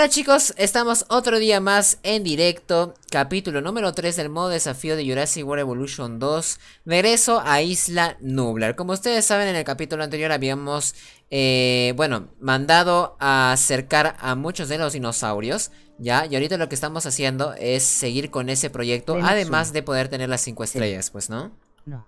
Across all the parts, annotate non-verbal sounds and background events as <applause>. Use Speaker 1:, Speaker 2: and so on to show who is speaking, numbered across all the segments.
Speaker 1: Hola chicos, estamos otro día más en directo, capítulo número 3 del modo desafío de Jurassic World Evolution 2, regreso a Isla Nublar. Como ustedes saben, en el capítulo anterior habíamos, eh, bueno, mandado a acercar a muchos de los dinosaurios, ¿ya? Y ahorita lo que estamos haciendo es seguir con ese proyecto, además de poder tener las 5 estrellas, pues, ¿no? No.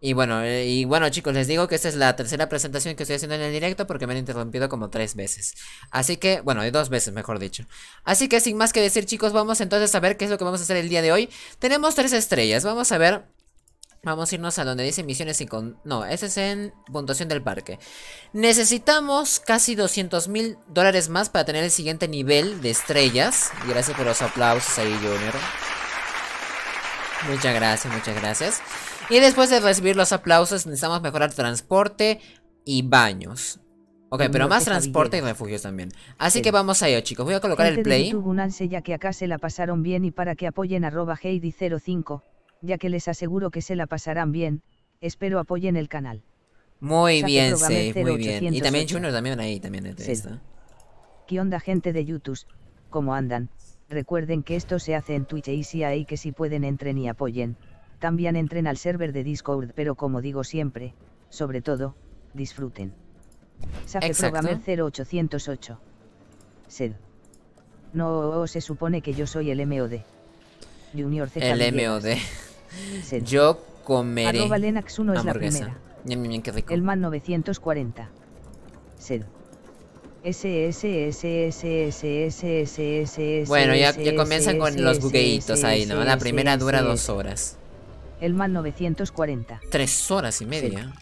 Speaker 1: Y bueno, eh, y bueno chicos, les digo que esta es la tercera presentación que estoy haciendo en el directo porque me han interrumpido como tres veces. Así que, bueno, dos veces mejor dicho. Así que sin más que decir chicos, vamos entonces a ver qué es lo que vamos a hacer el día de hoy. Tenemos tres estrellas, vamos a ver... Vamos a irnos a donde dice misiones y con... No, ese es en puntuación del parque. Necesitamos casi 200 mil dólares más para tener el siguiente nivel de estrellas. gracias por los aplausos ahí, Junior. Muchas gracias, muchas gracias. Y después de recibir los aplausos, necesitamos mejorar transporte y baños. Ok, pero más transporte y refugios también. Así que vamos a ello, chicos. Voy a colocar el play.
Speaker 2: ya que acá se la pasaron bien y para que apoyen 05 ya que les aseguro que se la pasarán bien, espero apoyen el canal. Muy bien, sí, muy bien. Y también Junior también ahí, también ¿Qué onda gente de YouTube? ¿Cómo andan? Recuerden que esto se hace en Twitch y si hay que si pueden entren y apoyen también entren al server de Discord, pero como digo siempre, sobre todo, disfruten. Safe Programmer 0808. Sed. No se supone que yo soy el MOD. Junior c El MOD.
Speaker 1: Yo comeré. Arroba Lenax 1 es la primera.
Speaker 2: El man 940. Sed. Bueno, ya, ya comienzan con los bugueitos ahí, ¿no? La primera dura dos horas. El Man 940. Tres horas y media.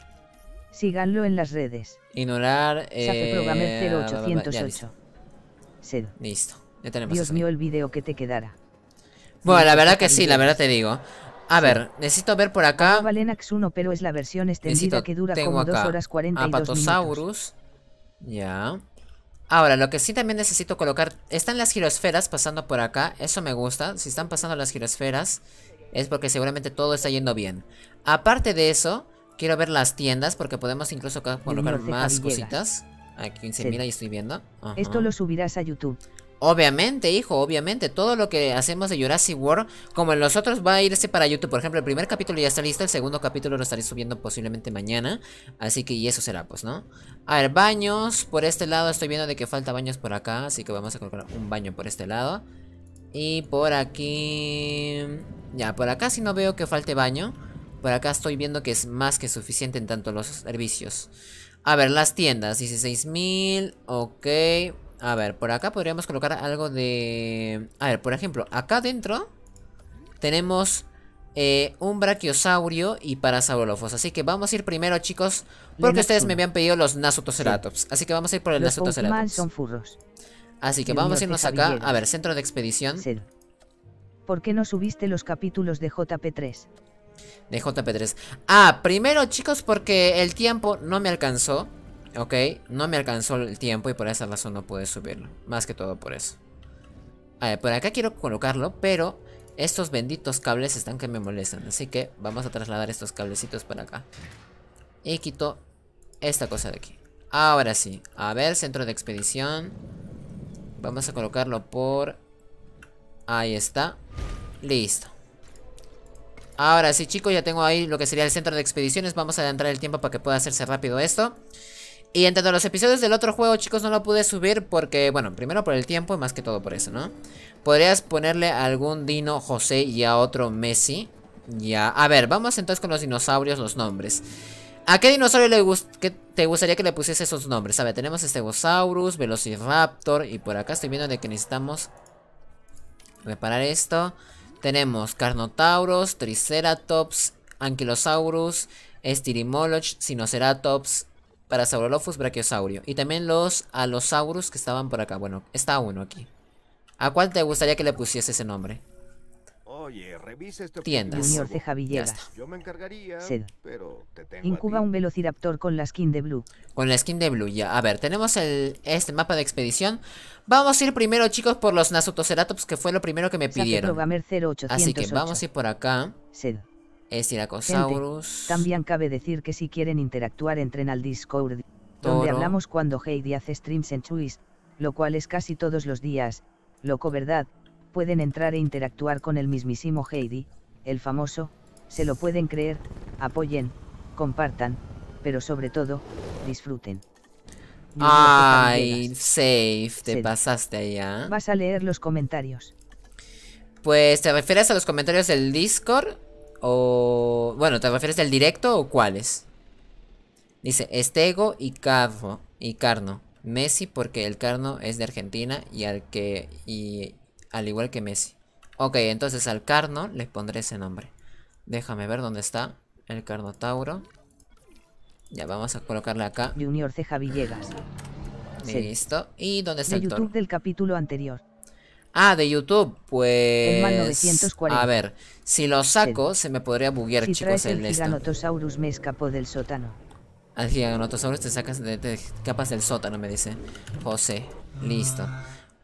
Speaker 2: Sí. Síganlo en las redes.
Speaker 1: Ignorar. Eh, Programmer 0808. Sed. Listo. Ya tenemos Dios mío,
Speaker 2: el video que te quedara. Bueno, la verdad que sí, la verdad
Speaker 1: te digo. A ver,
Speaker 2: necesito ver por acá. Valenax 1, pero es la versión extendida que dura como dos 2 horas 42 Apatosaurus. Minutos.
Speaker 1: Ya. Ahora, lo que sí también necesito colocar. Están las girosferas pasando por acá. Eso me gusta. Si están pasando las girosferas es porque seguramente todo está yendo bien. Aparte de eso, quiero ver las tiendas porque podemos incluso colocar más cositas. se mira y estoy viendo. Esto lo
Speaker 2: subirás a YouTube.
Speaker 1: Obviamente, hijo, obviamente. Todo lo que hacemos de Jurassic World, como en los otros, va a irse para YouTube. Por ejemplo, el primer capítulo ya está listo, el segundo capítulo lo estaré subiendo posiblemente mañana. Así que, y eso será, pues, ¿no? A ver, baños. Por este lado estoy viendo de que falta baños por acá, así que vamos a colocar un baño por este lado. Y por aquí... Ya, por acá si no veo que falte baño. Por acá estoy viendo que es más que suficiente en tanto los servicios. A ver, las tiendas. 16.000. Ok. A ver, por acá podríamos colocar algo de... A ver, por ejemplo, acá dentro tenemos eh, un brachiosaurio y parasaurolofos. Así que vamos a ir primero, chicos, porque ustedes me habían pedido los nasutoceratops. Así que vamos a ir por el nasutoceratops.
Speaker 2: son furros.
Speaker 1: Así que vamos a irnos acá. A ver, centro de expedición.
Speaker 2: ¿Por qué no subiste los capítulos de JP3?
Speaker 1: De JP3. Ah, primero chicos, porque el tiempo no me alcanzó. Ok, no me alcanzó el tiempo y por esa razón no pude subirlo. Más que todo por eso. A ver, por acá quiero colocarlo, pero estos benditos cables están que me molestan. Así que vamos a trasladar estos cablecitos para acá. Y quito esta cosa de aquí. Ahora sí. A ver, centro de expedición. Vamos a colocarlo por... Ahí está. Listo. Ahora sí, chicos, ya tengo ahí lo que sería el centro de expediciones. Vamos a adelantar el tiempo para que pueda hacerse rápido esto. Y entre los episodios del otro juego, chicos, no lo pude subir porque, bueno, primero por el tiempo y más que todo por eso, ¿no? Podrías ponerle a algún Dino José y a otro Messi. Ya, a ver, vamos entonces con los dinosaurios, los nombres. ¿A qué dinosaurio le te gustaría que le pusiese esos nombres? A ver, tenemos Stegosaurus, Velociraptor y por acá estoy viendo de que necesitamos reparar esto. Tenemos Carnotaurus, Triceratops, Ankylosaurus, Styrimoloch, Sinoceratops, Parasaurolophus, Brachiosaurio. Y también los Alosaurus que estaban por acá. Bueno, está uno aquí. ¿A cuál te gustaría que le pusiese ese nombre?
Speaker 2: Oye, este tiendas. Yo me encargaría, Incuba un
Speaker 1: velociraptor con la skin de Blue. Con la skin de Blue, ya. A ver, tenemos este mapa de expedición. Vamos a ir primero, chicos, por los Nasutoceratops, que fue lo primero que me pidieron. Así que vamos a ir por acá. Es
Speaker 2: también cabe decir que si quieren interactuar entren al Discord, donde hablamos cuando Heidi hace streams en Twitch, lo cual es casi todos los días, loco verdad, pueden entrar e interactuar con el mismísimo Heidi, el famoso, se lo pueden creer, apoyen, compartan, pero sobre todo, disfruten. Ay,
Speaker 1: safe, te pasaste allá. ¿ah?
Speaker 2: Vas a leer los comentarios.
Speaker 1: Pues, ¿te refieres a los comentarios del Discord? O. Bueno, ¿te refieres al directo o cuáles? Dice Estego y Carno. Y Carno. Messi porque el Carno es de Argentina y al que. Y, al igual que Messi. Ok, entonces al Carno le pondré ese nombre. Déjame ver dónde está el Carnotauro. Ya vamos a colocarle acá. Junior Ceja Listo.
Speaker 2: ¿Y dónde está el toro? del capítulo anterior.
Speaker 1: Ah, de YouTube, pues... A ver, si lo saco, se me podría buguear, chicos, el, el
Speaker 2: Giganotosaurus me escapó del sótano.
Speaker 1: Al Giganotosaurus te sacas capas del sótano, me dice José. Listo.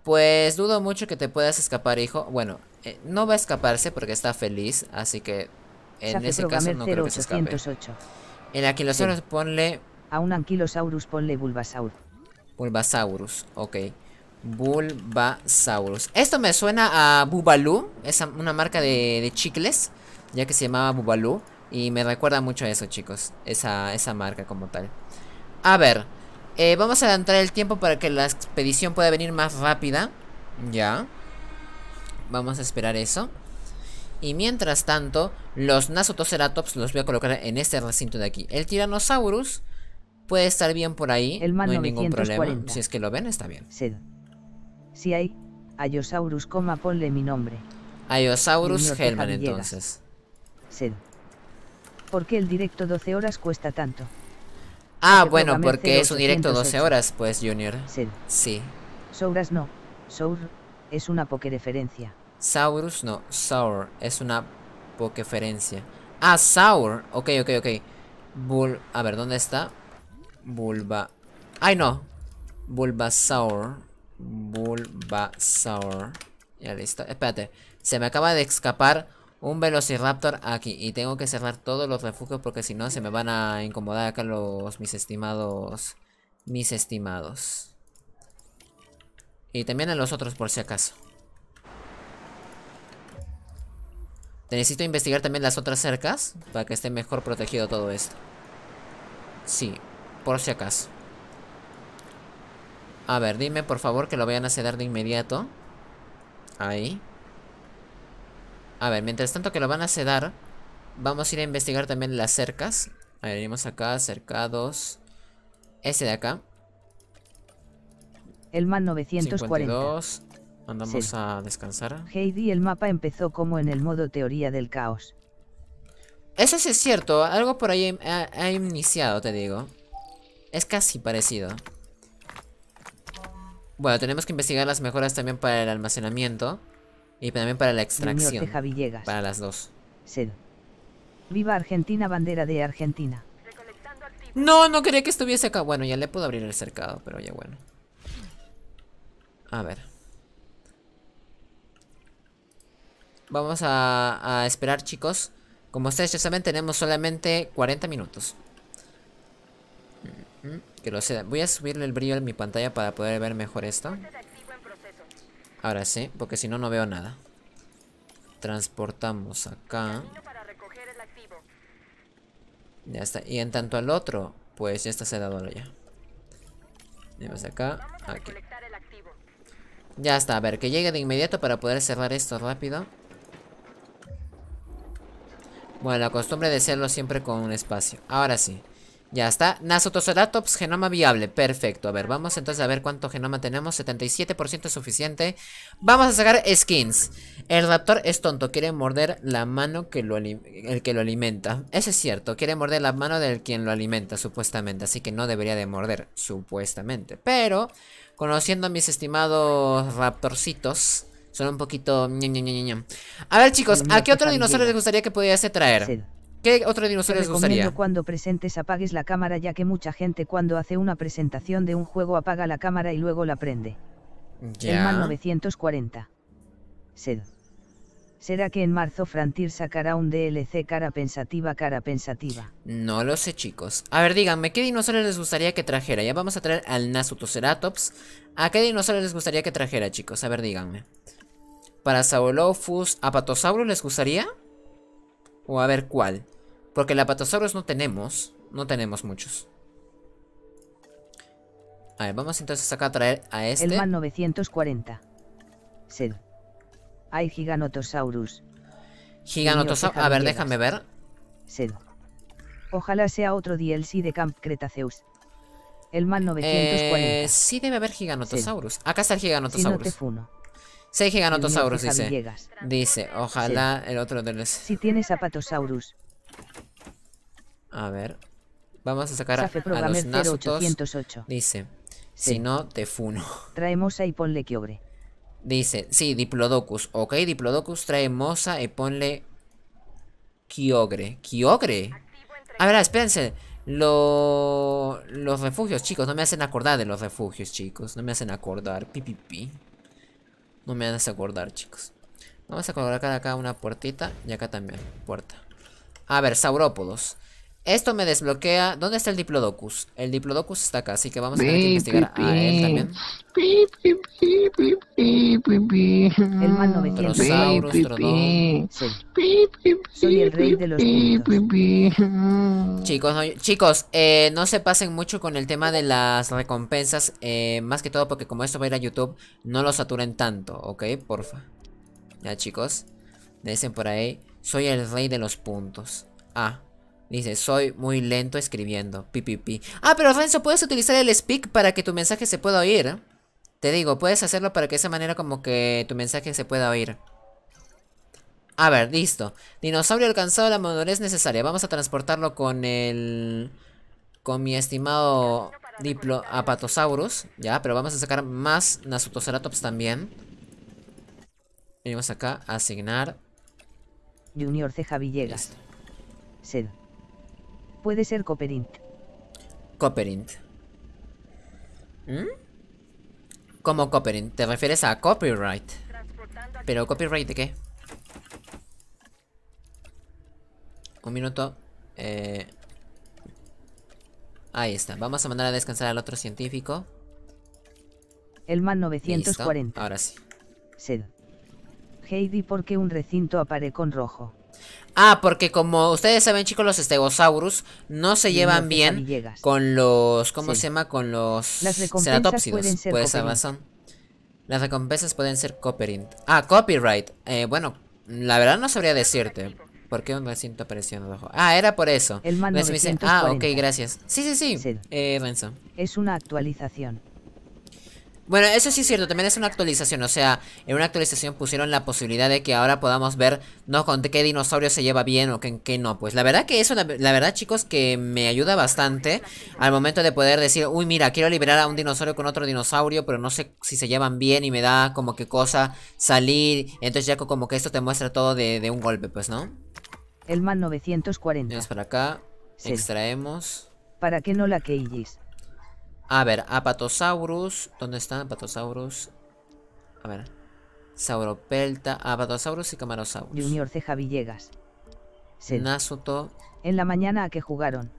Speaker 1: Pues dudo mucho que te puedas escapar, hijo. Bueno, eh, no va a escaparse porque está feliz, así que en ese caso no creo que se escape. En Aquilosaurus ponle... A un Anquilosaurus ponle Bulbasaur. Bulbasaurus, ok. Bulbasaurus. Esto me suena a Bubalú, es una marca de, chicles, ya que se llamaba Bubalú. Y me recuerda mucho a eso, chicos, esa, esa marca como tal. A ver, eh, vamos a adelantar el tiempo para que la expedición pueda venir más rápida. Ya. Vamos a esperar eso. Y mientras tanto, los Nasotoceratops los voy a colocar en este recinto de aquí. El Tiranosaurus
Speaker 2: puede estar bien por ahí. no hay ningún problema. Si es
Speaker 1: que lo ven, está bien. Si
Speaker 2: hay, Ayosaurus, coma, ponle mi nombre. Ayosaurus Hellman, entonces. Sed. ¿Por qué el directo 12 horas cuesta tanto? Ah, bueno, porque es un directo 12
Speaker 1: horas, pues, Junior. Sí. sí.
Speaker 2: no. Sour es una pokereferencia.
Speaker 1: Saurus no. Sour es una pokeferencia. Ah, Sour. Ok, ok, ok. Bul A ver, ¿dónde está? Bulba. Ay, no. Bulbasaur. Bulbasaur. Ya listo. Espérate. Se me acaba de escapar un velociraptor aquí. Y tengo que cerrar todos los refugios porque si no se me van a incomodar acá los mis estimados. Mis estimados. Y también a los otros por si acaso. necesito investigar también las otras cercas para que esté mejor protegido todo esto. Sí, por si acaso. A ver, dime por favor que lo vayan a ceder de inmediato. Ahí. A ver, mientras tanto que lo van a sedar, vamos a ir a investigar también las cercas. A ver, venimos acá, cercados. Ese de acá.
Speaker 2: El man 942. Andamos a descansar. Heidi, el mapa empezó como en el modo teoría del caos.
Speaker 1: Eso sí es cierto, algo por ahí ha iniciado, te digo. Es casi parecido. Bueno, tenemos que investigar las mejoras también para el almacenamiento. Y también para la extracción. Para las dos.
Speaker 2: Viva Argentina, bandera de Argentina.
Speaker 1: No, no quería que estuviese acá. Bueno, ya le puedo abrir el cercado, pero ya bueno. A ver. Vamos a, esperar, chicos. Como ustedes ya saben, tenemos solamente 40 minutos. Mm, mm, que lo sea. Voy a subirle el brillo en mi pantalla para poder ver mejor esto. Ahora sí, porque si no, no veo nada. Transportamos acá. Ya está. Y en tanto al otro, pues ya está sedador ya. Llevas acá, Ya está, a ver, que llegue de inmediato para poder cerrar esto rápido. Bueno, la costumbre de hacerlo siempre con un espacio. Ahora sí. Ya está. Nasotoceratops, genoma viable. Perfecto. A ver, vamos entonces a ver cuánto genoma tenemos. 77% es suficiente. Vamos a sacar skins. El raptor es tonto. Quiere morder la mano que lo el que lo alimenta. Eso es cierto. Quiere morder la mano del quien lo alimenta, supuestamente. Así que no debería de morder, supuestamente. Pero, conociendo a mis estimados raptorcitos... Son un poquito... A ver chicos, ¿a qué otro dinosaurio les gustaría que
Speaker 2: pudiese traer? ¿Qué otro dinosaurio les gustaría? cuando presentes apagues la cámara ya que mucha gente cuando hace una presentación de un juego apaga la cámara y luego la prende. Ya. El mal 940. Sed. ¿Será que en marzo Frontier sacará un DLC cara pensativa, cara pensativa?
Speaker 1: No lo sé, chicos. A ver, díganme, ¿qué dinosaurio les gustaría que trajera? Ya vamos a traer al Nasutoceratops. ¿A qué dinosaurio les gustaría que trajera, chicos? A ver, díganme. ¿Para Saulophus? Apatosaurus les gustaría? O a ver, ¿cuál? Porque el Apatosaurus no tenemos. No tenemos muchos. A ver, vamos entonces acá a traer a este. El man
Speaker 2: 940. Sed. Hay giganotosaurus. Giganotosaurus. A ver, déjame ver. Sed. Ojalá sea otro DLC de Camp Cretaceus. El man 940. Eh, sí
Speaker 1: debe haber giganotosaurus. Acá está el giganotosaurus. Si no te
Speaker 2: Sí, giganotosaurus, dice.
Speaker 1: Dice, ojalá el otro DLC. Si
Speaker 2: tienes apatosaurus,
Speaker 1: a ver. Vamos a sacar a, los Nasutos. Dice, si no, te funo.
Speaker 2: <laughs> Trae y
Speaker 1: ponle Dice, sí, Diplodocus. Ok, Diplodocus trae mosa y ponle Kiogre. ¿Kyogre? A ver, espérense. Los refugios, chicos. No me hacen acordar de los refugios, chicos. No me hacen acordar. Pi, No me hacen acordar, chicos. Vamos a colocar acá una puertita. Y acá también. Puerta. A ver, saurópodos. Esto me desbloquea. ¿Dónde está el Diplodocus? El Diplodocus está acá, así que vamos a tener que investigar a él también. El Soy el rey de los Chicos, no, chicos eh, no se pasen mucho con el tema de las recompensas. Eh, más que todo porque como esto va a ir a YouTube, no lo saturen tanto, ¿ok? Porfa. Ya, chicos. Dicen por ahí. Soy el rey de los puntos. Ah. Dice, soy muy lento escribiendo. Pipipi. Ah, pero Renzo, puedes utilizar el speak para que tu mensaje se pueda oír. Te digo, puedes hacerlo para que de esa manera como que tu mensaje se pueda oír. A ver, listo. Dinosaurio alcanzado la madurez necesaria. Vamos a transportarlo con el... Con mi estimado Diplo Apatosaurus. Ya, pero vamos a sacar más Nasutoceratops también. Venimos acá, asignar
Speaker 2: Junior Ceja Villegas. Puede ser Copperint. Copperint. ¿Mm? ¿Cómo Copperint?
Speaker 1: ¿Te refieres a copyright? ¿Pero copyright de qué? Un minuto. Eh, ahí está. Vamos a mandar a descansar al otro científico.
Speaker 2: El man 940. Ahora sí. Sed. Heidi qué un recinto aparece con rojo.
Speaker 1: Ah, porque como ustedes saben, chicos, los estegosaurus no se llevan bien con los. ¿Cómo se llama? Con los. Las recompensas pueden ser Las recompensas pueden ser copyright. Ah, copyright. Eh, bueno, la verdad no sabría decirte. ¿Por qué un recinto apareció en rojo? Ah, era por eso. ah, ok, gracias. Sí, sí, sí. Eh,
Speaker 2: Es una actualización. Bueno, eso sí es cierto, también
Speaker 1: es una actualización, o sea, en una actualización pusieron la posibilidad de que ahora podamos ver, no, con qué dinosaurio se lleva bien o con qué no, pues la verdad que eso, la, verdad chicos, que me ayuda bastante al momento de poder decir, uy mira, quiero liberar a un dinosaurio con otro dinosaurio, pero no sé si se llevan bien y me da como que cosa salir, entonces ya como que esto te muestra todo de, un golpe, pues,
Speaker 2: ¿no? El man 940. Vamos para acá, extraemos. ¿Para que no la queillis? A
Speaker 1: ver, Apatosaurus.
Speaker 2: ¿Dónde está Apatosaurus?
Speaker 1: A ver. Sauropelta, Apatosaurus y Camarosaurus.
Speaker 2: Junior Ceja Villegas.
Speaker 1: En
Speaker 2: la mañana que jugaron.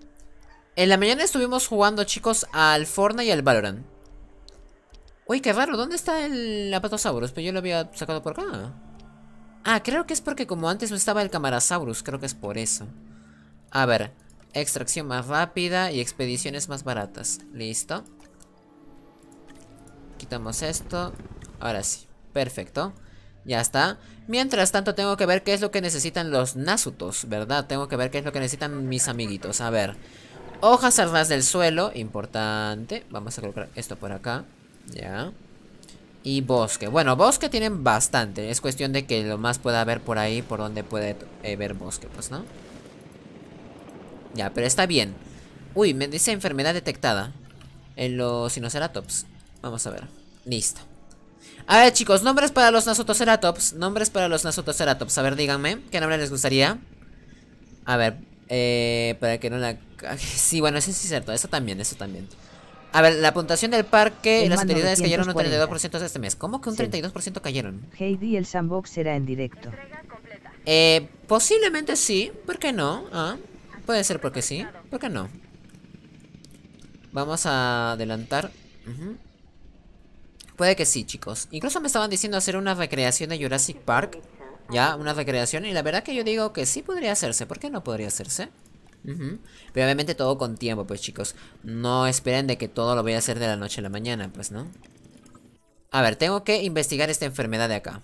Speaker 2: En la mañana
Speaker 1: estuvimos jugando, chicos, al Fortnite y al Valorant. Uy, qué raro, ¿dónde está el Apatosaurus? Pero pues yo lo había sacado por acá. Ah, creo que es porque como antes no estaba el Camarasaurus, creo que es por eso. A ver, Extracción más rápida y expediciones más baratas. Listo. Quitamos esto. Ahora sí. Perfecto. Ya está. Mientras tanto tengo que ver qué es lo que necesitan los Nasutos, ¿verdad? Tengo que ver qué es lo que necesitan mis amiguitos. A ver. Hojas al del suelo. Importante. Vamos a colocar esto por acá. Ya. Y bosque. Bueno, bosque tienen bastante. Es cuestión de que lo más pueda haber por ahí, por donde puede haber eh, ver bosque, pues, ¿no? Ya, pero está bien. Uy, me dice enfermedad detectada. En los Sinoceratops. Vamos a ver. Listo. A ver, chicos, nombres para los Nasotoceratops. Nombres para los Nasotoceratops. A ver, díganme, ¿qué nombre les gustaría? A ver, eh, para que no la... <laughs> Sí, bueno, eso sí es cierto. Eso también, eso también. A ver, la puntuación del parque y las autoridades cayeron un 32% este mes. ¿Cómo que un 32% cayeron?
Speaker 2: Heidi, el sandbox será en directo.
Speaker 1: Eh, posiblemente sí, ¿por qué no? ¿Ah? Puede ser porque sí. porque no? Vamos a adelantar. Puede que sí, chicos. Incluso me estaban diciendo hacer una recreación de Jurassic Park. Ya, una recreación. Y la verdad que yo digo que sí podría hacerse. ¿Por qué no podría hacerse? Pero obviamente todo con tiempo, pues chicos. No esperen de que todo lo voy a hacer de la noche a la mañana, pues, ¿no? A ver, tengo que investigar esta enfermedad de acá.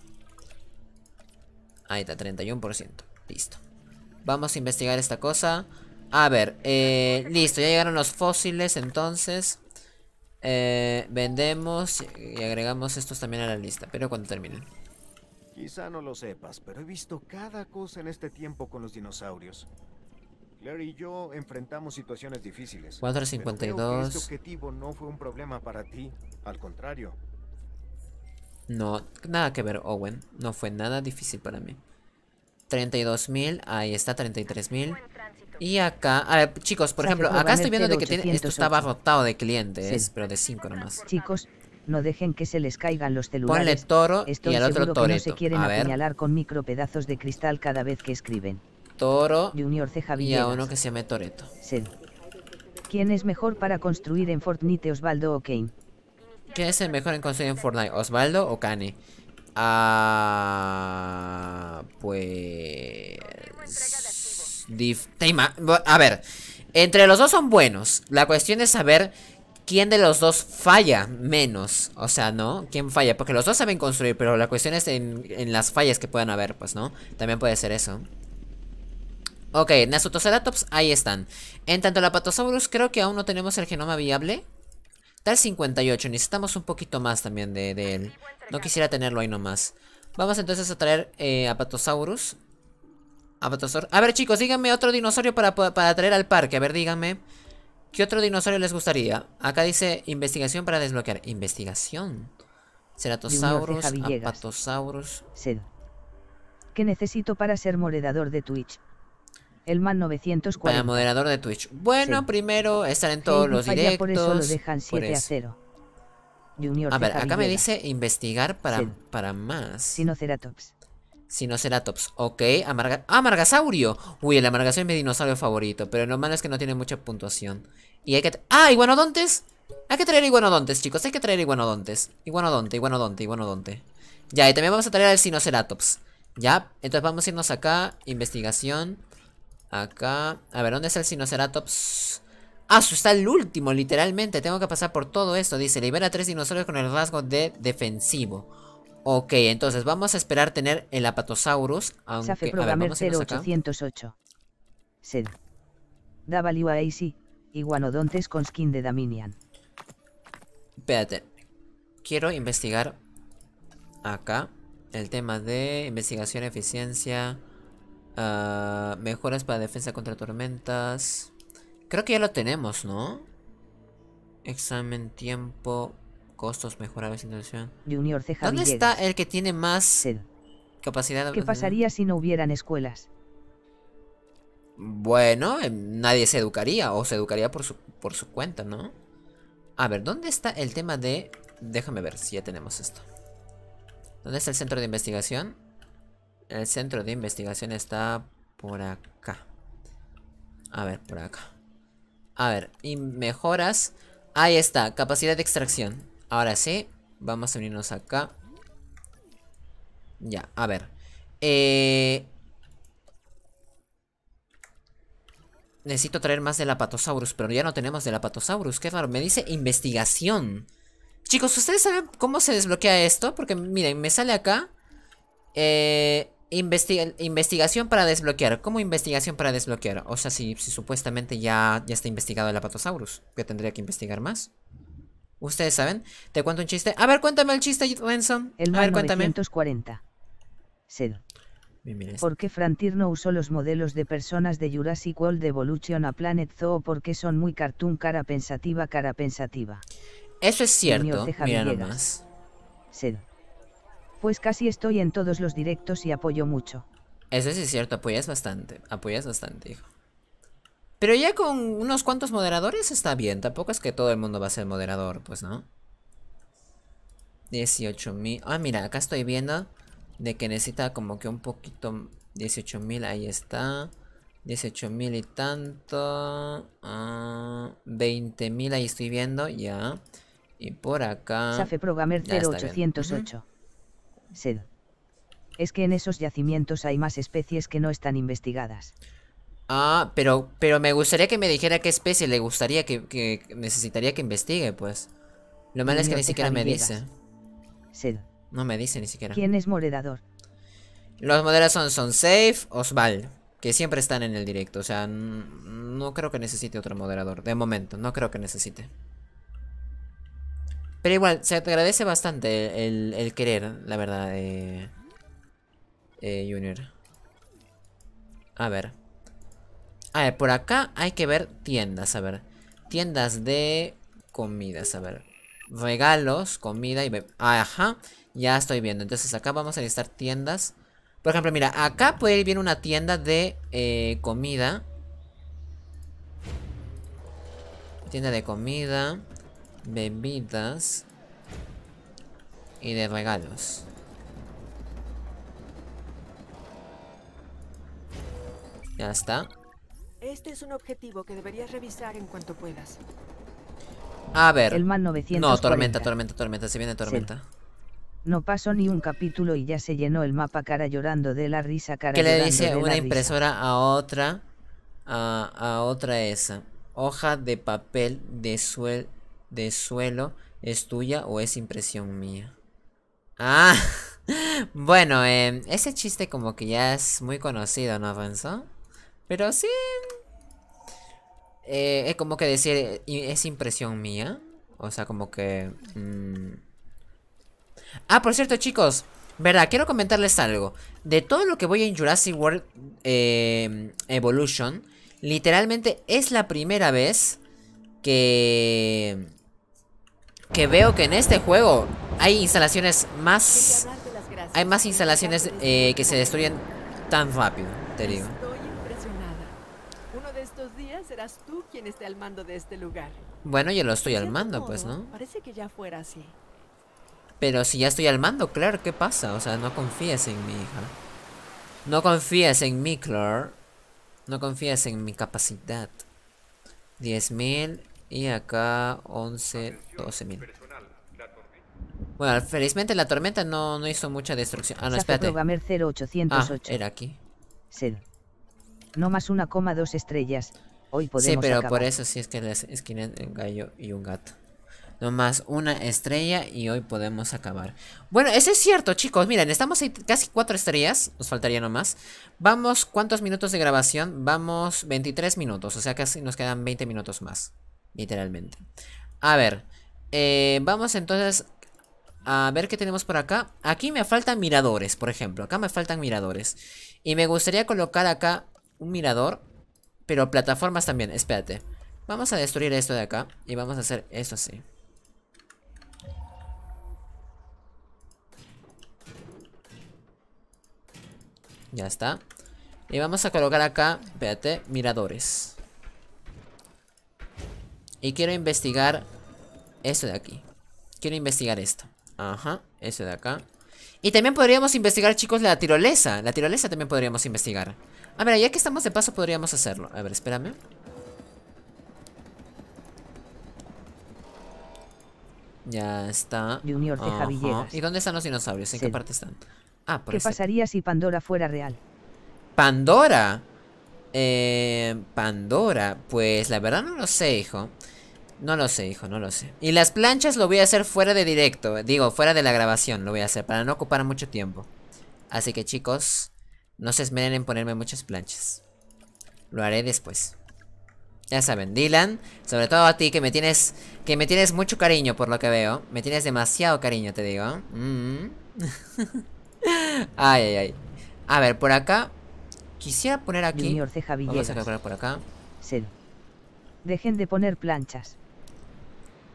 Speaker 1: Ahí está, 31%. Listo. Vamos a investigar esta cosa. A ver, eh, listo, ya llegaron los fósiles entonces. Eh, vendemos y agregamos estos también a la lista, pero cuando terminen. Quizá no lo sepas, pero he visto cada cosa en este tiempo con los dinosaurios. Claire y yo enfrentamos situaciones difíciles. 452. Este objetivo no fue un problema para ti, al contrario. No, nada que ver, Owen. No fue nada difícil para mí. 32.000, ahí está 33.000. Y acá, a ver, chicos, por ejemplo, acá estoy viendo de que tiene, esto estaba abarrotado de clientes, pero de 5 nomás.
Speaker 2: Chicos, no dejen que se les caigan los celulares. Ponle toro y al otro toro. a con micro pedazos de cristal cada vez que escriben. Toro y a uno que se llame Toreto. ¿Quién es mejor para construir en Fortnite, Osvaldo o Kane? ¿Quién es el mejor en construir en Fortnite,
Speaker 1: Osvaldo o Kane? Ah, pues... A ver, entre los dos son buenos. La cuestión es saber quién de los dos falla menos. O sea, ¿no? ¿Quién falla? Porque los dos saben construir, pero la cuestión es en, las fallas que puedan haber, pues, ¿no? También puede ser eso. Ok, Nasutoceratops, ahí están. En tanto, la Patosaurus creo que aún no tenemos el genoma viable. Tal 58, necesitamos un poquito más también de él. No quisiera tenerlo ahí nomás. Vamos entonces a traer eh, Apatosaurus. Apatosaurus. A ver, chicos, díganme otro dinosaurio para, para traer al parque. A ver, díganme. ¿Qué otro dinosaurio les gustaría? Acá dice investigación para desbloquear. Investigación. Ceratosaurus, Apatosaurus.
Speaker 2: ¿Qué necesito para ser moderador de Twitch? El man 940. Para moderador de Twitch. Bueno, primero estar en todos los directos. Por eso dejan a a ver, acá me dice
Speaker 1: investigar para, para más. Sinoceratops. Sinoceratops, ok. Amarga ah, Uy, el Amargasaurio es mi dinosaurio favorito, pero lo malo es que no tiene mucha puntuación. Y hay que... ¡Ah, iguanodontes! Hay que traer iguanodontes, chicos. Hay que traer iguanodontes. Iguanodonte, iguanodonte, iguanodonte. Ya, y también vamos a traer al Sinoceratops. Ya, entonces vamos a irnos acá. Investigación. Acá. A ver, ¿dónde está el Sinoceratops? Ah, está el último, literalmente. Tengo que pasar por todo esto. Dice, libera tres dinosaurios con el rasgo de defensivo. Ok, entonces vamos a esperar tener el Apatosaurus. Aunque, a ver, vamos a Sed.
Speaker 2: Y Iguanodontes con skin de Daminian.
Speaker 1: Espérate. Quiero investigar acá el tema de investigación, eficiencia, ah, mejoras para defensa contra tormentas. Creo que ya lo tenemos, ¿no? Examen, tiempo, costos, mejorables, inversión.
Speaker 2: Junior ¿Dónde está el que tiene más
Speaker 1: capacidad? ¿Qué pasaría
Speaker 2: si no hubieran escuelas?
Speaker 1: Bueno, em, nadie se educaría o se educaría por su, por su cuenta, ¿no? A ver, ¿dónde está el tema de... Déjame ver si ya tenemos esto. ¿Dónde está el centro de investigación? El centro de investigación está por acá. A ver, por acá. A ver, y mejoras. Ahí está, capacidad de extracción. Ahora sí, vamos a unirnos acá. Ya, a ver. Eh... Necesito traer más del Apatosaurus, pero ya no tenemos del Apatosaurus. Qué raro, me dice investigación. Chicos, ¿ustedes saben cómo se desbloquea esto? Porque miren, me sale acá. Eh, investigación para desbloquear. ¿Cómo investigación para desbloquear? O sea, si, supuestamente ya, ya está investigado el Apatosaurus, ¿qué tendría que investigar más? Ustedes saben. Te cuento un chiste. A ver, cuéntame el chiste,
Speaker 2: Benson. El A ver, cuéntame. Este. ¿Por qué Frantir no usó los modelos de personas de Jurassic World Evolution a Planet Zoo? Porque son muy cartoon cara pensativa, cara pensativa. Eso es cierto. Mira nomás pues casi estoy en todos los directos y apoyo mucho.
Speaker 1: Eso sí es cierto, apoyas bastante, apoyas bastante, hijo.
Speaker 2: Pero ya con unos cuantos moderadores
Speaker 1: está bien, tampoco es que todo el mundo va a ser moderador, pues, ¿no? 18.000, ah, mira, acá estoy viendo de que necesita como que un poquito... 18.000, ahí está. 18.000 y tanto. Ah, veinte 20.000, ahí estoy viendo, ya. Y por acá... Safe Programmer 0808
Speaker 2: sed. Es que en esos yacimientos hay más especies que no están investigadas.
Speaker 1: Ah, pero, pero me gustaría que me dijera qué especie le gustaría que, necesitaría que investigue, pues. Lo malo es que ni siquiera me dice. No me dice ni siquiera. ¿Quién es moderador? Los moderadores son, son Safe, Osval, que siempre están en el directo. O sea, no creo que necesite otro moderador. De momento, no creo que necesite. Pero igual, se te agradece bastante el, querer, la verdad, eh, eh, Junior. A ver. A ver, por acá hay que ver tiendas, a ver. Tiendas de comidas, a ver. Regalos, comida y... Ajá, ya estoy viendo. Entonces acá vamos a listar tiendas. Por ejemplo, mira, acá puede ir bien una tienda de eh, comida. Tienda de comida bebidas y de regalos. Ya está.
Speaker 2: Este es un objetivo que deberías revisar en cuanto puedas. A ver. El man 940. No, tormenta, tormenta, tormenta. Se viene tormenta. No pasó ni un capítulo y ya se llenó el mapa cara llorando de la risa cara. ¿Qué le dice una impresora
Speaker 1: a otra? A, a, otra esa. Hoja de papel de suel de suelo es tuya o es impresión mía. Ah, <laughs> bueno, em, ese chiste como que ya es muy conocido, ¿no, Renzo? Pero sí... Eh, es como que decir, es impresión mía. O sea, como que... Mm. Ah, por cierto, chicos. Verdad, quiero comentarles algo. De todo lo que voy en Jurassic World em, Evolution, literalmente es la primera vez que que veo que en este juego hay instalaciones más... Hay más instalaciones eh, que se destruyen tan rápido, te digo. Bueno, yo lo estoy al mando, pues, ¿no?
Speaker 2: Parece que ya fuera así.
Speaker 1: Pero si ya estoy al mando, Claire, ¿qué pasa? O sea, no confíes en mi hija. No confíes en mí, Claire. No confíes en mi capacidad. 10.000. Y acá 11, 12 mil. Bueno, felizmente la tormenta no, no hizo mucha destrucción. Ah, no, espérate. Ah, era aquí.
Speaker 2: No más 1,2 estrellas. Hoy podemos Sí, pero por
Speaker 1: eso sí es que les esquina un gallo y un gato. No más una estrella y hoy podemos acabar. Bueno, eso es cierto, chicos. Miren, estamos casi cuatro estrellas. Nos faltaría nomás. Vamos, ¿cuántos minutos de grabación? Vamos 23 minutos. O sea, casi nos quedan 20 minutos más. Literalmente. A ver. Eh, vamos entonces a ver qué tenemos por acá. Aquí me faltan miradores, por ejemplo. Acá me faltan miradores. Y me gustaría colocar acá un mirador. Pero plataformas también. Espérate. Vamos a destruir esto de acá. Y vamos a hacer esto así. Ya está. Y vamos a colocar acá, espérate, miradores. Y quiero investigar eso de aquí. Quiero investigar esto. Ajá, eso de acá. Y también podríamos investigar, chicos, la tirolesa. La tirolesa también podríamos investigar. Ah, A ver, ya que estamos de paso podríamos hacerlo. A ver, espérame. Ya está. Junior ¿Y dónde están los dinosaurios? ¿En qué parte están? Ah, por ¿Qué este.
Speaker 2: pasaría si Pandora fuera real?
Speaker 1: ¿Pandora? Eh, Pandora, pues la verdad no lo sé, hijo. No lo sé, hijo, no lo sé. Y las planchas lo voy a hacer fuera de directo. Digo, fuera de la grabación lo voy a hacer para no ocupar mucho tiempo. Así que chicos, no se esmeren en ponerme muchas planchas. Lo haré después. Ya saben, Dylan, sobre todo a ti que me tienes que me tienes mucho cariño por lo que veo. Me tienes demasiado cariño, te digo. Mm. <laughs> ay, ay, ay. A ver, por acá. Quisiera poner aquí. Vamos a poner por acá.
Speaker 2: Dejen de poner planchas.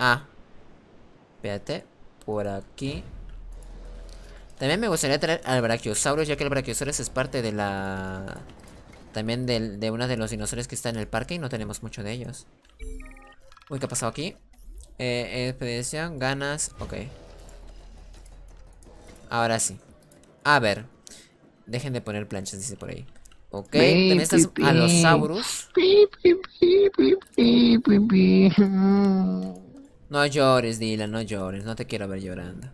Speaker 1: Ah. Espérate. Por aquí. También me gustaría traer al Brachiosaurus, ya que el Brachiosaurus es parte de la... También de, una uno de los dinosaurios que está en el parque y no tenemos mucho de ellos. Uy, ¿qué ha pasado aquí? Eh, expedición, ganas, ok. Ahora sí. A ver. Dejen de poner planchas, dice por ahí. Ok, también a los Saurus. No llores, Dila, no llores. No te quiero ver llorando.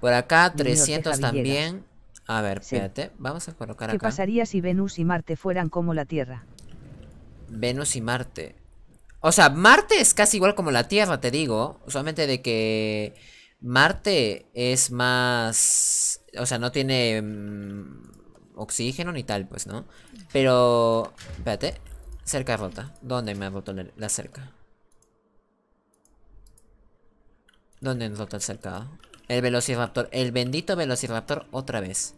Speaker 1: Por acá, 300 también. A ver, espérate. Vamos a colocar acá. ¿Qué
Speaker 2: pasaría si Venus y Marte fueran como la Tierra?
Speaker 1: Venus y Marte. O sea, Marte es casi igual como la Tierra, te digo. Solamente de que Marte es más... O sea, no tiene mm, oxígeno ni tal, pues, ¿no? Pero... Espérate. Cerca rota. ¿Dónde me ha roto la cerca? ¿Dónde nos el está cercado? El velociraptor. El bendito velociraptor otra vez.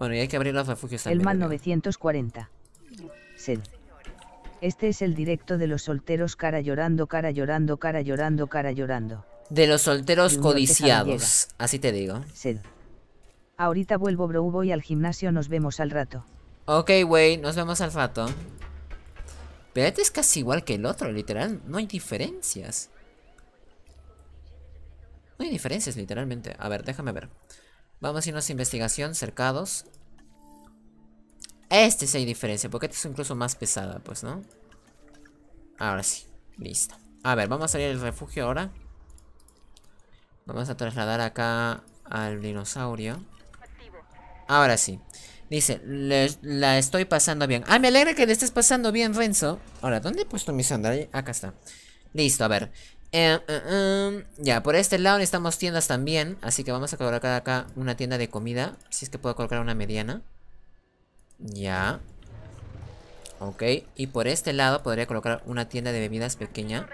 Speaker 1: Bueno, y hay que abrir los refugios también. El mal
Speaker 2: 940. Sed. Este es el directo de los solteros cara llorando, cara llorando, cara llorando, cara llorando.
Speaker 1: De los solteros codiciados, así te digo. Sed.
Speaker 2: Ahorita vuelvo, bro, voy al gimnasio, nos vemos al rato.
Speaker 1: Ok, güey, nos vemos al rato. Pero este es casi igual que el otro, literal. No hay diferencias. No hay diferencias, literalmente. A ver, déjame ver. Vamos a irnos a investigación, cercados. Este sí hay diferencia, porque este es incluso más pesada, pues, ¿no? Ahora sí, listo. A ver, vamos a salir del refugio ahora. Vamos a trasladar acá al dinosaurio. Ahora sí. Dice, la estoy pasando bien. Ah, me alegra que le estés pasando bien, Renzo. Ahora, ¿dónde he puesto mi sandra? Acá está. Listo, a ver. Eh, eh, em, ya, por este lado necesitamos tiendas también. Así que vamos a colocar acá una tienda de comida. Si es que puedo colocar una mediana. Ya. Ok. Y por este lado podría colocar una tienda de bebidas pequeña.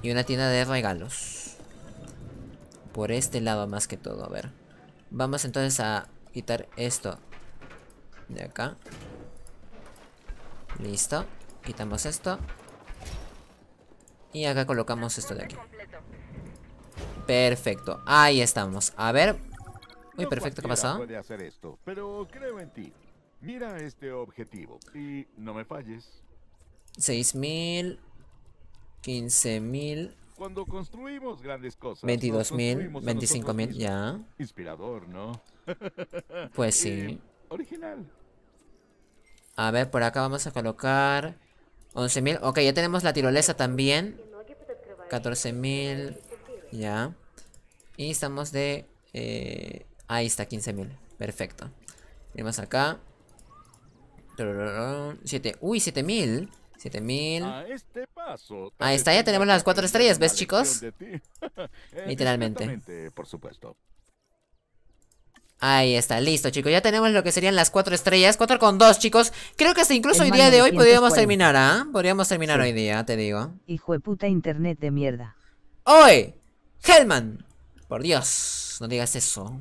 Speaker 1: Y una tienda de regalos. Por este lado más que todo, a ver. Vamos entonces a quitar esto de acá. Listo. Quitamos esto. Y acá colocamos esto de aquí. Perfecto. Ahí estamos. A ver. Uy, perfecto. ¿Qué pasó? Puede hacer esto, pero creo en ti. Mira este objetivo y no me falles. 6000 15000 Cuando construimos grandes
Speaker 2: cosas, 22000, 25000 ya.
Speaker 1: Inspirador, ¿no?
Speaker 2: <laughs> Pues eh,
Speaker 1: sí. A ver, por acá vamos a colocar 11.000. Ok, ya tenemos la tirolesa también. 14.000. Ya. Y estamos de... Eh, ahí está, 15.000. Perfecto. Venimos acá. 7. Uy, 7000. 7000. Este ahí está, ya tenemos las 4 estrellas, ¿ves, chicos? <laughs> Literalmente. Por supuesto. Ahí está, listo chicos, ya tenemos lo que serían las cuatro estrellas, cuatro con dos chicos Creo que hasta incluso hoy día de hoy podríamos terminar, ¿ah? Podríamos terminar hoy
Speaker 2: día, te digo Hijo de puta internet de mierda
Speaker 1: ¡Hoy! ¡Hellman! Por Dios, no digas eso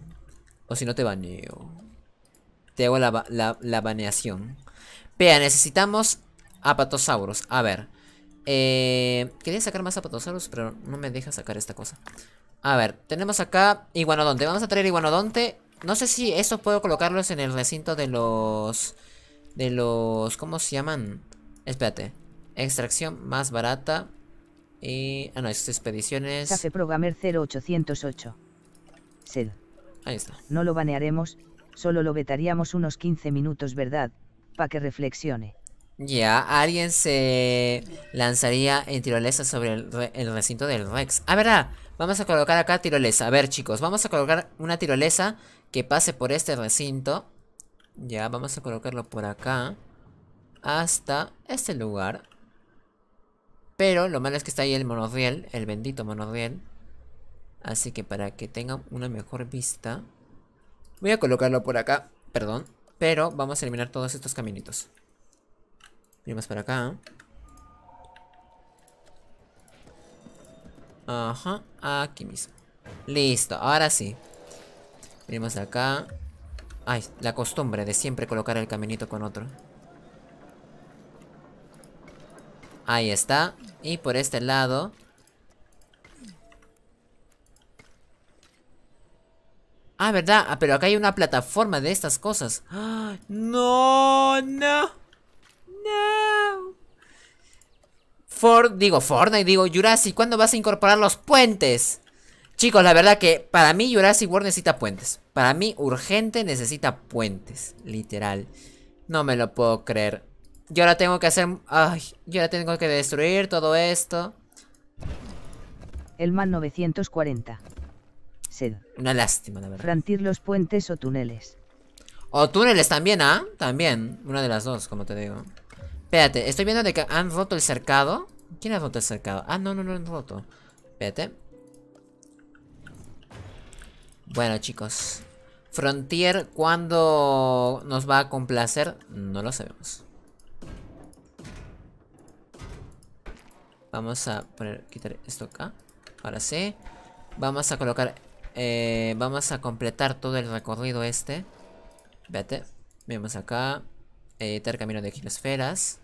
Speaker 1: O si no te baneo Te hago la, baneación Vea, necesitamos apatosaurus, a ver eh, quería sacar más apatosaurus, pero no me deja sacar esta cosa a ver, tenemos acá iguanodonte, vamos a traer iguanodonte no sé si estos puedo colocarlos en el recinto de los... De los... ¿Cómo se llaman? Espérate. Extracción más barata. Y... Ah, no, es expediciones... café
Speaker 2: Programmer 0808. Sed. Ahí está. No lo banearemos, solo lo vetaríamos unos 15 minutos, ¿verdad? Para que reflexione.
Speaker 1: Ya, alguien se lanzaría en tirolesa sobre el, recinto del Rex. Ah, Vamos a colocar acá tirolesa. A ver, chicos, vamos a colocar una tirolesa que pase por este recinto. Ya, vamos a colocarlo por acá. Hasta este lugar. Pero lo malo es que está ahí el monorriel, el bendito monorriel. Así que para que tengan una mejor vista. Voy a colocarlo por acá, perdón. Pero vamos a eliminar todos estos caminitos. Venimos para acá. Ajá, aquí mismo. Listo, ahora sí. Venimos acá. Ay, la costumbre de siempre colocar el caminito con otro. Ahí está. Y por este lado... Ah, ¿verdad? Ah, pero acá hay una plataforma de estas cosas. ¡Ah! ¡No! ¡No! ¡No! Ford, digo Fortnite, digo Jurassic, ¿cuándo vas a incorporar los puentes? Chicos, la verdad que para mí Jurassic World necesita puentes. Para mí urgente necesita puentes, literal. No me lo puedo creer. Yo ahora tengo que hacer...
Speaker 2: yo ahora tengo que destruir todo esto. El MAN 940.
Speaker 1: Una lástima, la verdad.
Speaker 2: los puentes o túneles.
Speaker 1: O túneles también, ¿ah? También. Una de las dos, como te digo. Espérate, estoy viendo de que han roto el cercado. ¿Quién ha roto el cercado? Ah, no, no, no han roto. Espérate. Bueno, chicos. Frontier, ¿cuándo nos va a complacer? No lo sabemos. Vamos a poner, quitar esto acá. Ahora sí. Vamos a colocar... Eh, vamos a completar todo el recorrido este. Vete. Vemos acá. Editar eh, camino de girosferas.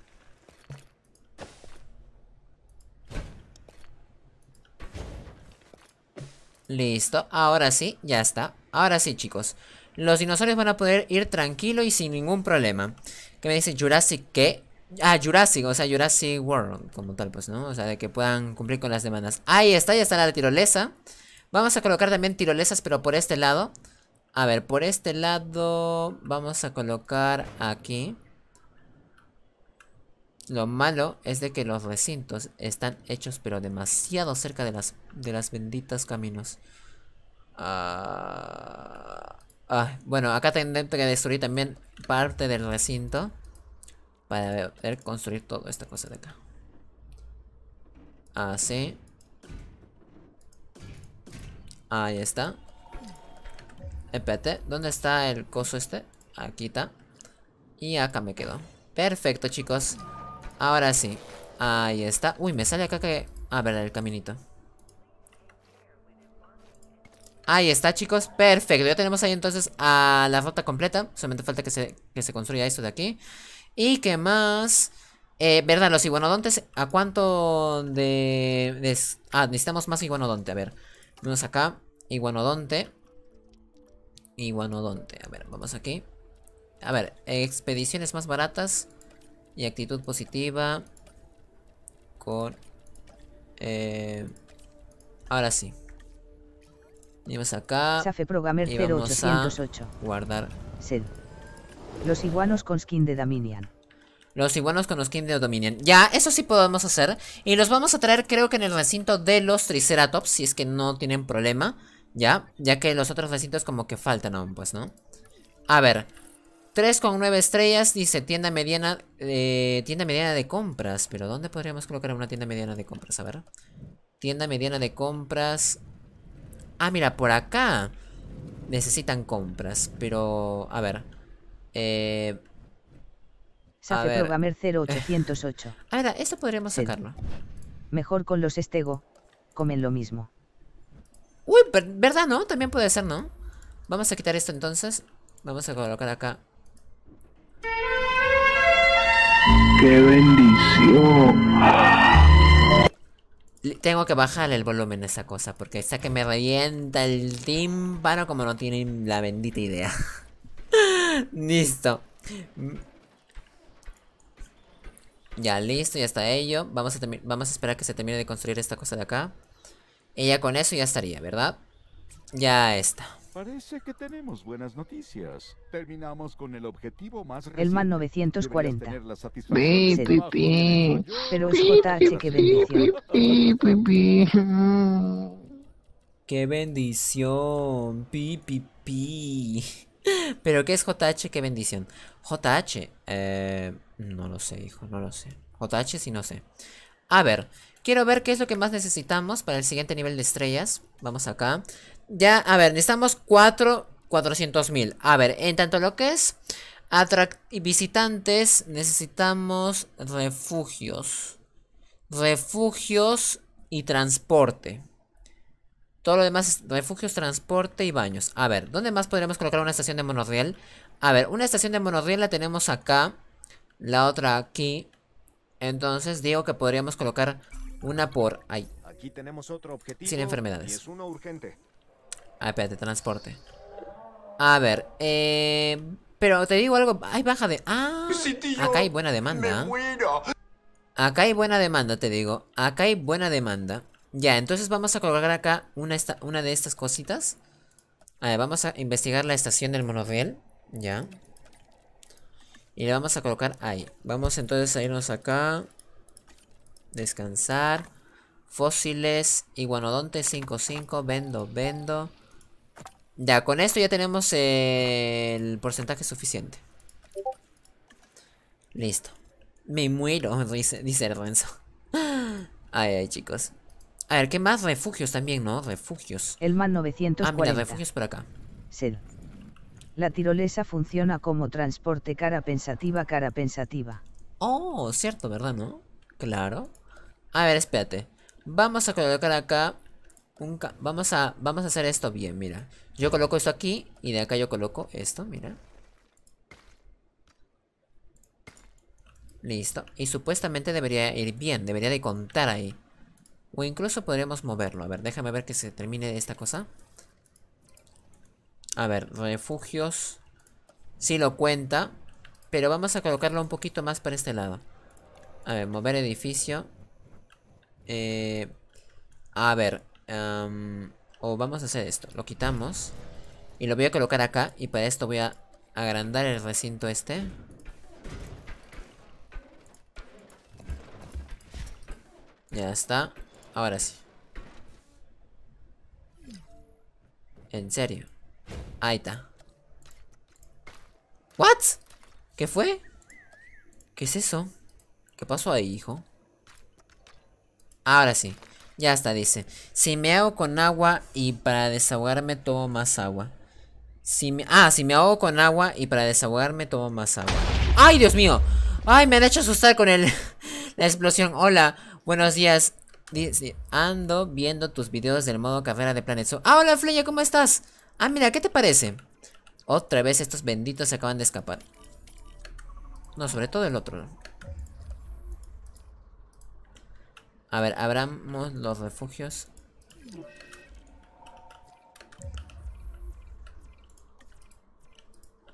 Speaker 1: Listo, ahora sí, ya está. Ahora sí, chicos. Los dinosaurios van a poder ir tranquilo y sin ningún problema. ¿Qué me dice Jurassic qué? Ah, Jurassic, o sea, Jurassic World, como tal, pues, ¿no? O sea, de que puedan cumplir con las demandas. Ahí está, ya está la tirolesa. Vamos a colocar también tirolesas, pero por este lado. A ver, por este lado vamos a colocar aquí. Lo malo es de que los recintos están hechos pero demasiado cerca de las, de las benditas caminos. Ah, ah, bueno, acá tendré que destruir también parte del recinto para poder construir toda esta cosa de acá. Así. Ah, Ahí está. Espérate, ¿dónde está el coso este? Aquí está. Y acá me quedo. Perfecto, chicos. Ahora sí. Ahí está. Uy, me sale acá que... A ver, el caminito. Ahí está, chicos. Perfecto. Ya tenemos ahí entonces a la ruta completa. Solamente falta que se, que se construya esto de aquí. ¿Y qué más? Eh, verdad, los iguanodontes. ¿A cuánto de, de, Ah, necesitamos más iguanodonte. A ver. Vamos acá. Iguanodonte. Iguanodonte. A ver, vamos aquí. A ver, expediciones más baratas y actitud positiva con... Eh, ahora sí. Llevas acá. Programmer guardar.
Speaker 2: Los iguanos con skin de Dominion.
Speaker 1: Los iguanos con skin de Dominion. Ya, eso sí podemos hacer. Y los vamos a traer creo que en el recinto de los Triceratops, si es que no tienen problema. Ya, ya que los otros recintos como que faltan pues, ¿no? A ver, con 9 estrellas, dice tienda mediana, eh, tienda mediana de compras. Pero ¿dónde podríamos colocar una tienda mediana de compras? A ver. Tienda mediana de compras. Ah, mira, por acá necesitan compras. Pero,
Speaker 2: a ver. Eh, a Safe ver. 0808. <laughs> Ah, ver esto podríamos sacarlo. Mejor con los estego. Comen lo mismo.
Speaker 1: Uy, ¿verdad, no? También puede ser, ¿no? Vamos a quitar esto entonces. Vamos a colocar acá ¡Qué bendición! Tengo que bajar el volumen de esa cosa porque esa que me revienta el tímpano como no tienen la bendita idea. <laughs> listo. Mm. Ya listo, ya está ello. Vamos a, vamos a esperar que se termine de construir esta cosa de acá. Y ya con eso ya estaría, ¿verdad? Ya está. Parece que tenemos buenas noticias.
Speaker 2: Terminamos con el objetivo más reciente. El MAN 940. Pi, pi, Pero es JH, qué
Speaker 1: bendición. Qué bendición. Pi, pi, pi. <laughs> Pero ¿qué es JH? Qué bendición. JH. Eh, no lo sé, hijo, no lo sé. JH sí no sé. A ver, Quiero ver qué es lo que más necesitamos para el siguiente nivel de estrellas. Vamos acá. Ya, a ver, necesitamos 4... 400.000. A ver, en tanto lo que es visitantes, necesitamos refugios. Refugios y transporte. Todo lo demás es refugios, transporte y baños. A ver, ¿dónde más podríamos colocar una estación de monorriel? A ver, una estación de monorriel la tenemos acá. La otra aquí. Entonces digo que podríamos colocar una por ahí. Aquí tenemos otro Sin enfermedades. Ah, espérate, transporte. A ver, eh, Pero te digo algo, hay baja de. ¡Ah! acá hay buena demanda. Acá hay buena demanda, te digo. Acá hay buena demanda. Ya, entonces vamos a colocar acá una, una de estas cositas. A ver, vamos a investigar la estación del monorriel. Ya. Y le vamos a colocar ahí. Vamos entonces a irnos acá. Descansar. Fósiles. Iguanodonte 55. Vendo, vendo. Ya, con esto ya tenemos el porcentaje suficiente. Listo. Me muero, <laughs> dice, dice Renzo. <gasps> Ay, ay, chicos. A ver, ¿qué más? Refugios también, ¿no? Refugios.
Speaker 2: El man 940. Ah, mira, refugios por
Speaker 1: acá. Sed.
Speaker 2: La tirolesa funciona como transporte cara pensativa, cara pensativa.
Speaker 1: Oh, cierto, ¿verdad, no? Claro. A ver, espérate. Vamos a colocar acá. Un vamos, a, vamos a hacer esto bien, mira. Yo coloco esto aquí y de acá yo coloco esto, mira. Listo. Y supuestamente debería ir bien, debería de contar ahí. O incluso podríamos moverlo. A ver, déjame ver que se termine esta cosa. A ver, refugios. Sí lo cuenta. Pero vamos a colocarlo un poquito más para este lado. A ver, mover edificio. Eh, a ver. Em, o vamos a hacer esto. Lo quitamos. Y lo voy a colocar acá. Y para esto voy a agrandar el recinto este. Ya está. Ahora sí. En serio. Ahí está. ¿What? ¿Qué fue? ¿Qué es eso? ¿Qué pasó ahí, hijo? Ahora sí. Ya está, dice. Si me hago con agua y para desahogarme tomo más agua. Si me... Ah, si me hago con agua y para desahogarme tomo más agua. ¡Ay, Dios mío! ¡Ay, me han hecho asustar con el... <laughs> la explosión! Hola, buenos días. Dice, ando viendo tus videos del modo carrera de Planet Zoo. ¡Ah, hola, Fleya! ¿Cómo estás? Ah, mira, ¿qué te parece? Otra vez estos benditos se acaban de escapar. No, sobre todo el otro. A ver, abramos los refugios.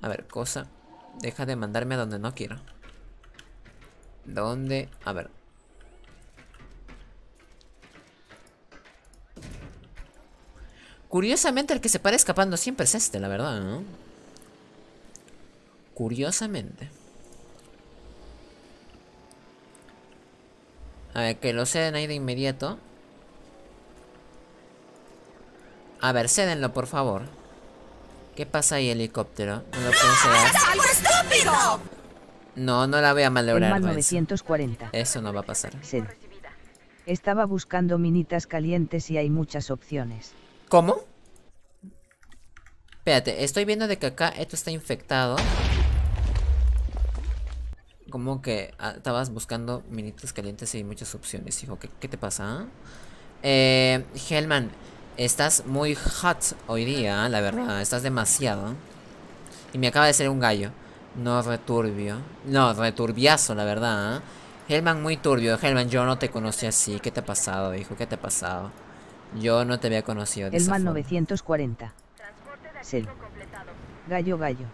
Speaker 1: A ver, cosa. Deja de mandarme a donde no quiero. ¿Dónde? A ver. Curiosamente el que se para escapando siempre es este, la verdad, ¿no? Curiosamente. A ver, que lo ceden ahí de inmediato. A ver, cédenlo, por favor. ¿Qué pasa ahí, helicóptero? No lo puedo ¡Ah, ceder. No, no la voy a malograr. Pues. Eso no va a pasar.
Speaker 2: Estaba buscando minitas calientes y hay muchas opciones. ¿Cómo? Espérate, estoy viendo de que acá esto está infectado.
Speaker 1: Como que ah, estabas buscando minitas calientes y muchas opciones, hijo. ¿Qué, qué te pasa? Ah? Eh, estás muy hot hoy día, la verdad. Estás demasiado. Y me acaba de ser un gallo. No returbio. No, returbiazo, la verdad. Ah. Helman, muy turbio. Helman, yo no te conocí así. ¿Qué te ha pasado, hijo? ¿Qué te ha pasado? Yo no te había conocido. De Hellman
Speaker 2: 940. Gallo, gallo.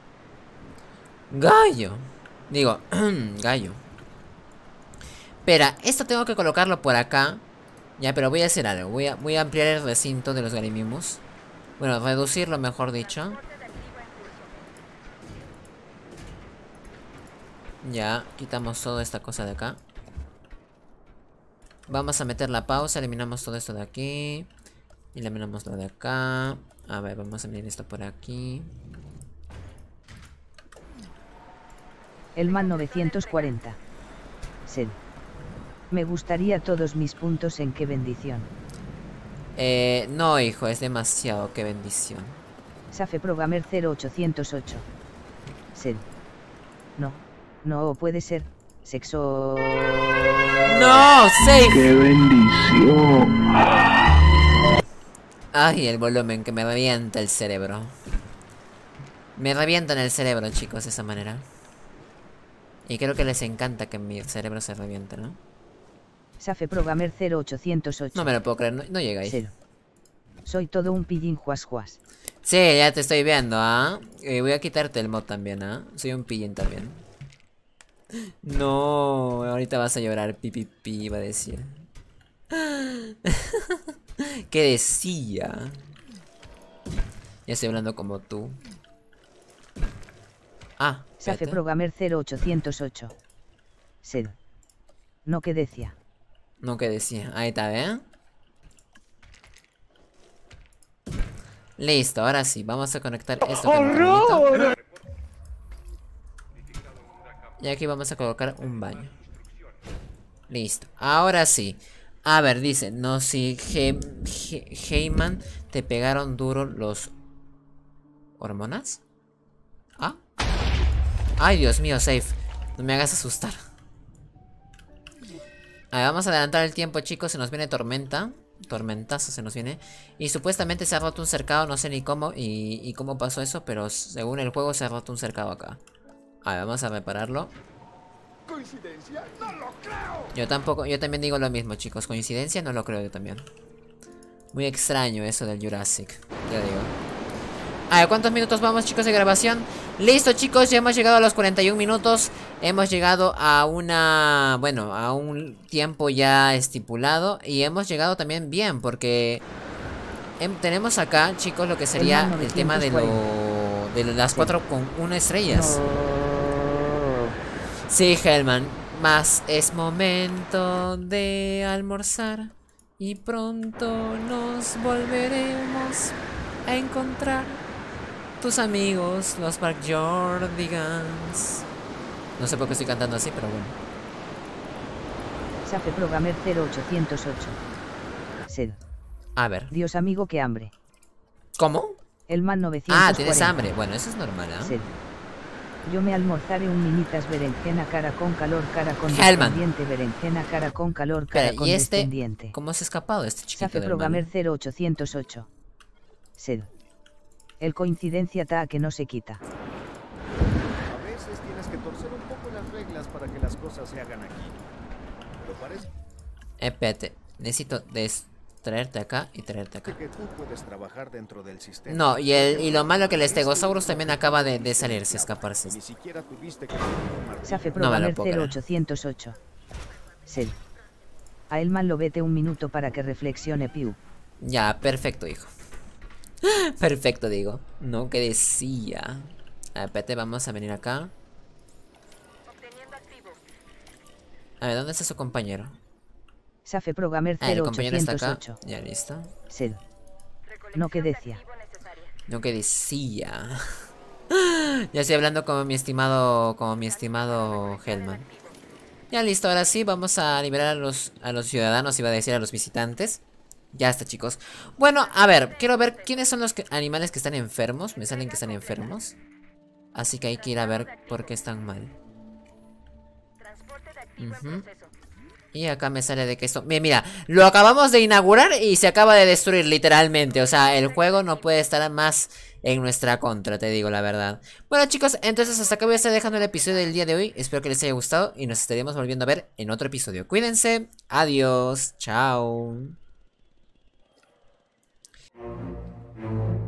Speaker 1: Gallo. Digo, <clears throat> gallo. Espera, esto tengo que colocarlo por acá. Ya, pero voy a hacer algo. Voy a, voy a ampliar el recinto de los garimimos. Bueno, reducirlo, mejor dicho. Ya, quitamos toda esta cosa de acá. Vamos a meter la pausa, eliminamos todo esto de aquí. Eliminamos lo de acá. A ver, vamos a meter esto por aquí.
Speaker 2: El MAN 940. Sed. Me gustaría todos mis puntos en qué bendición. Eh, no,
Speaker 1: hijo, es demasiado, qué bendición.
Speaker 2: Safe Programmer 0808. Sed. No, no puede ser. Sexo. ¡No! ¡Safe! ¡Qué bendición!
Speaker 1: Ay, el volumen que me revienta el cerebro. Me revienta en el cerebro, chicos, de esa manera. Y creo que les encanta que mi cerebro se reviente, ¿no?
Speaker 2: Programmer No me lo puedo creer, no, llegáis. Soy todo un pillín juas Sí, ya te estoy viendo, ¿ah? voy a quitarte el mod
Speaker 1: también, ¿ah? Soy un pillín también. <gasps> No, ahorita vas a llorar, pipipi, pi, iba a decir.
Speaker 2: <gasps>
Speaker 1: ¿Qué decía? Ya estoy hablando como tú. Ah, hace
Speaker 2: Programmer 0808. Sed. No que decía.
Speaker 1: No que decía. Ahí está, ¿eh? Listo, ahora sí, vamos a conectar esto Horror. Y aquí vamos a colocar un baño. Listo, ahora sí. A ver, dice, no, si Heyman te pegaron duro los... ¿Hormonas? Ay, Dios mío, safe. No me hagas asustar. A ver, vamos a adelantar el tiempo, chicos. Se nos viene tormenta. Tormentazo se nos viene. Y supuestamente se ha roto un cercado. No sé ni cómo y, cómo pasó eso. Pero según el juego se ha roto un cercado acá. A ver, vamos a repararlo. Yo tampoco, yo también digo lo mismo, chicos. Coincidencia, no lo creo yo también. Muy extraño eso del Jurassic, ya digo. A ver, ¿cuántos minutos vamos chicos de grabación? Listo chicos, ya hemos llegado a los 41 minutos Hemos llegado a una... Bueno, a un tiempo ya estipulado Y hemos llegado también bien porque... Em, tenemos acá chicos lo que sería el, tema de, lo, de las 4 con 1 estrellas Sí, Helman Más es momento de almorzar Y pronto nos volveremos a encontrar tus amigos, los Park
Speaker 2: Jordigans.
Speaker 1: No sé por qué estoy cantando así, pero bueno.
Speaker 2: Safe Programmer 0808. Sed. A ver. Dios amigo, qué hambre. ¿Cómo? El man 940. Ah, tienes hambre. Bueno, eso es normal, ¿eh? Sed. Yo me almorzaré un minitas berenjena cara con calor cara con descendiente berenjena cara con calor cara con ¿y este? ¿Cómo se escapado este chiquito? Safe Programmer 0808. Sed el coincidencia ta que no se quita. A veces tienes que torcer un poco las reglas para que las cosas se hagan aquí. Pero parece...
Speaker 1: Eh, espérate, necesito des traerte acá y traerte acá.
Speaker 2: Que tú puedes trabajar dentro del sistema. No, y, el, y lo malo que el
Speaker 1: Stegosaurus también acaba de, de salirse, escaparse. Ni
Speaker 2: siquiera tuviste que... Safe no me lo puedo 0808. Sel. A Elman lo vete un minuto para que reflexione Piu.
Speaker 1: Ya, perfecto, hijo. <laughs> Perfecto, digo. No, que decía. A ver, vamos a venir acá. A ver, ¿dónde está su compañero?
Speaker 2: Safe Programmer ah, el compañero está acá. Ya, listo. No que decía.
Speaker 1: No que decía.
Speaker 2: <laughs>
Speaker 1: ya estoy hablando con mi estimado, como mi estimado Hellman. Ya listo, ahora sí, vamos a liberar a los, a los ciudadanos, iba a decir a los visitantes. Ya está, chicos. Bueno, a ver, quiero ver quiénes son los animales que están enfermos. Me salen que están enfermos. Así que hay que ir a ver por qué están mal. Y acá me sale de que esto... Mira, mira, lo acabamos de inaugurar y se acaba de destruir literalmente. O sea, el juego no puede estar más en nuestra contra, te digo la verdad. Bueno chicos, entonces hasta acá voy a estar dejando el episodio del día de hoy. Espero que les haya gustado y nos estaremos volviendo a ver en otro episodio. Cuídense, adiós, chao. Thank you.